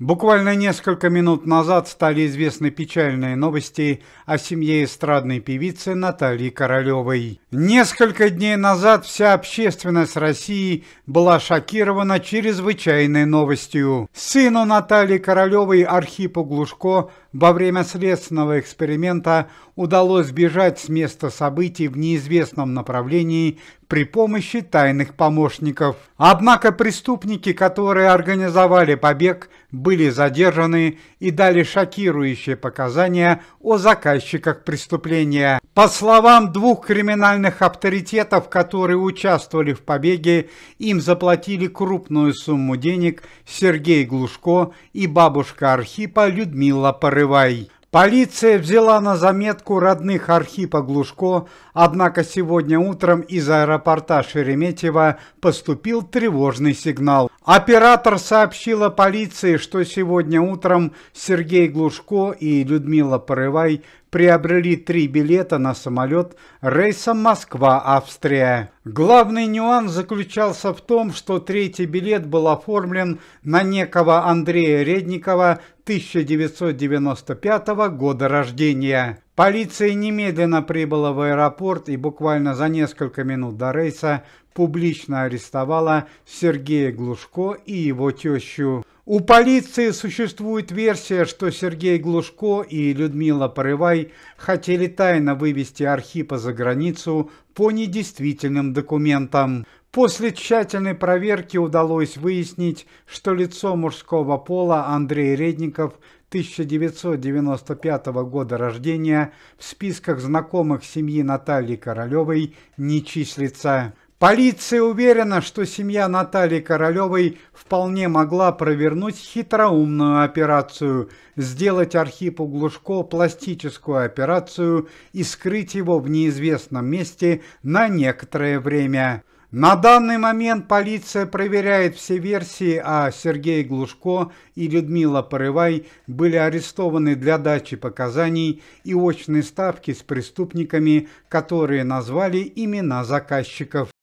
Буквально несколько минут назад стали известны печальные новости о семье эстрадной певицы Натальи Королевой. Несколько дней назад вся общественность России была шокирована чрезвычайной новостью. Сыну Натальи Королевой Архипу Глушко во время следственного эксперимента удалось сбежать с места событий в неизвестном направлении при помощи тайных помощников. Однако преступники, которые организовали побег, были были задержаны и дали шокирующие показания о заказчиках преступления. По словам двух криминальных авторитетов, которые участвовали в побеге, им заплатили крупную сумму денег Сергей Глушко и бабушка Архипа Людмила Порывай. Полиция взяла на заметку родных Архипа Глушко, однако сегодня утром из аэропорта Шереметьево поступил тревожный сигнал. Оператор сообщила полиции, что сегодня утром Сергей Глушко и Людмила Порывай приобрели три билета на самолет рейсом Москва-Австрия. Главный нюанс заключался в том, что третий билет был оформлен на некого Андрея Редникова 1995 года рождения. Полиция немедленно прибыла в аэропорт и буквально за несколько минут до рейса публично арестовала Сергея Глушко и его тещу. У полиции существует версия, что Сергей Глушко и Людмила Порывай хотели тайно вывести Архипа за границу по недействительным документам. После тщательной проверки удалось выяснить, что лицо мужского пола Андрей Редников 1995 года рождения в списках знакомых семьи Натальи Королевой не числится. Полиция уверена, что семья Натальи Королевой вполне могла провернуть хитроумную операцию, сделать Архипу Глушко пластическую операцию и скрыть его в неизвестном месте на некоторое время. На данный момент полиция проверяет все версии, а Сергей Глушко и Людмила Порывай были арестованы для дачи показаний и очной ставки с преступниками, которые назвали имена заказчиков.